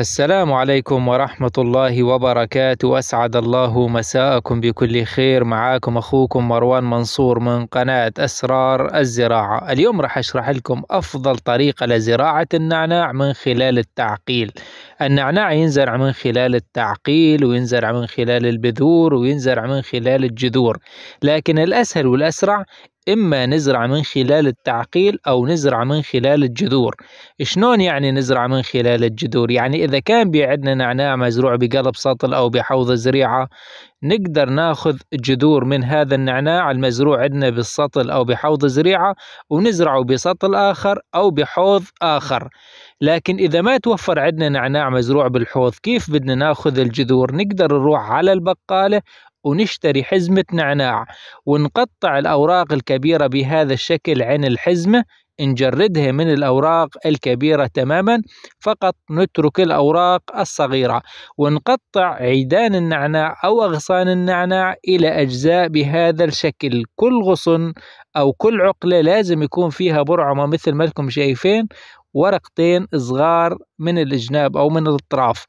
السلام عليكم ورحمة الله وبركاته أسعد الله مساءكم بكل خير معاكم أخوكم مروان منصور من قناة أسرار الزراعة اليوم راح أشرح لكم أفضل طريقة لزراعة النعناع من خلال التعقيل النعناع ينزرع من خلال التعقيل وينزرع من خلال البذور وينزرع من خلال الجذور لكن الأسهل والأسرع إما نزرع من خلال التعقيل أو نزرع من خلال الجذور شلون يعني نزرع من خلال الجذور يعني إذا كان بيعدنا نعناع مزروع بقلب سطل أو بحوض زريعة نقدر ناخذ جذور من هذا النعناع المزروع عندنا بالسطل أو بحوض زريعة ونزرعه بسطل آخر أو بحوض آخر لكن إذا ما توفر عندنا نعناع مزروع بالحوض كيف بدنا ناخذ الجذور نقدر نروح على البقالة ونشتري حزمة نعناع ونقطع الأوراق الكبيرة بهذا الشكل عن الحزمة نجردها من الأوراق الكبيرة تماما فقط نترك الأوراق الصغيرة ونقطع عيدان النعناع أو أغصان النعناع إلى أجزاء بهذا الشكل كل غصن أو كل عقلة لازم يكون فيها برعمة مثل ما لكم شايفين ورقتين صغار من الجناب أو من الأطراف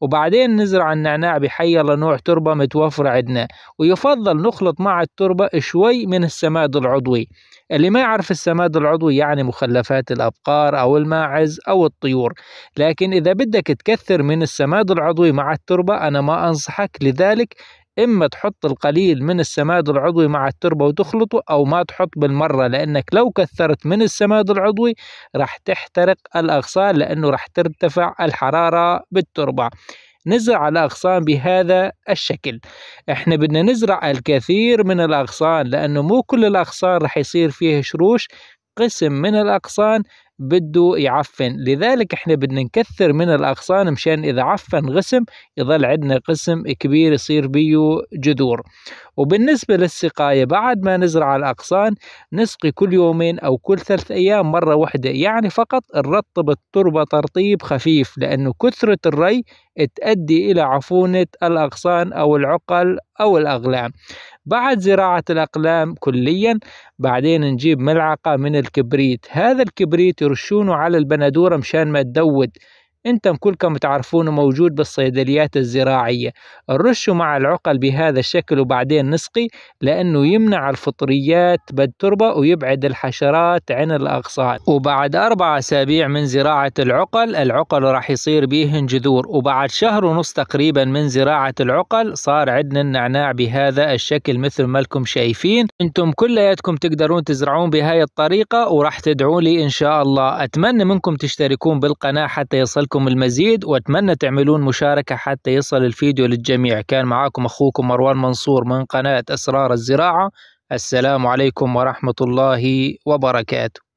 وبعدين نزرع النعناع بحي الله نوع تربة متوفرة عندنا ويفضل نخلط مع التربة شوي من السماد العضوي اللي ما يعرف السماد العضوي يعني مخلفات الأبقار أو الماعز أو الطيور لكن إذا بدك تكثر من السماد العضوي مع التربة أنا ما أنصحك لذلك إما تحط القليل من السماد العضوي مع التربة وتخلطه أو ما تحط بالمرة لأنك لو كثرت من السماد العضوي راح تحترق الأغصان لأنه راح ترتفع الحرارة بالتربة نزرع الأغصان بهذا الشكل احنا بدنا نزرع الكثير من الأغصان لأنه مو كل الأغصان رح يصير فيها شروش قسم من الأغصان بده يعفن لذلك احنا بدنا نكثر من الاغصان مشان اذا عفن غسم يظل عندنا قسم كبير يصير بيو جذور وبالنسبه للسقايه بعد ما نزرع الاغصان نسقي كل يومين او كل ثلاث ايام مره واحده يعني فقط نرطب التربه ترطيب خفيف لانه كثره الري تؤدي الى عفونه الاغصان او العقل او الاغلام بعد زراعه الاقلام كليا بعدين نجيب ملعقه من الكبريت هذا الكبريت يرشونه على البندوره مشان ما تدود انتم كلكم تعرفونه موجود بالصيدليات الزراعية رشوا مع العقل بهذا الشكل وبعدين نسقي لأنه يمنع الفطريات بالتربة ويبعد الحشرات عن الأغصان وبعد أربع أسابيع من زراعة العقل العقل راح يصير بيهن جذور وبعد شهر ونص تقريبا من زراعة العقل صار عندنا النعناع بهذا الشكل مثل ما لكم شايفين انتم كلياتكم تقدرون تزرعون بهاي الطريقة وراح تدعوا لي إن شاء الله أتمنى منكم تشتركون بالقناة حتى يصل لكم المزيد وأتمنى تعملون مشاركة حتى يصل الفيديو للجميع كان معاكم أخوكم مروان منصور من قناة أسرار الزراعة السلام عليكم ورحمة الله وبركاته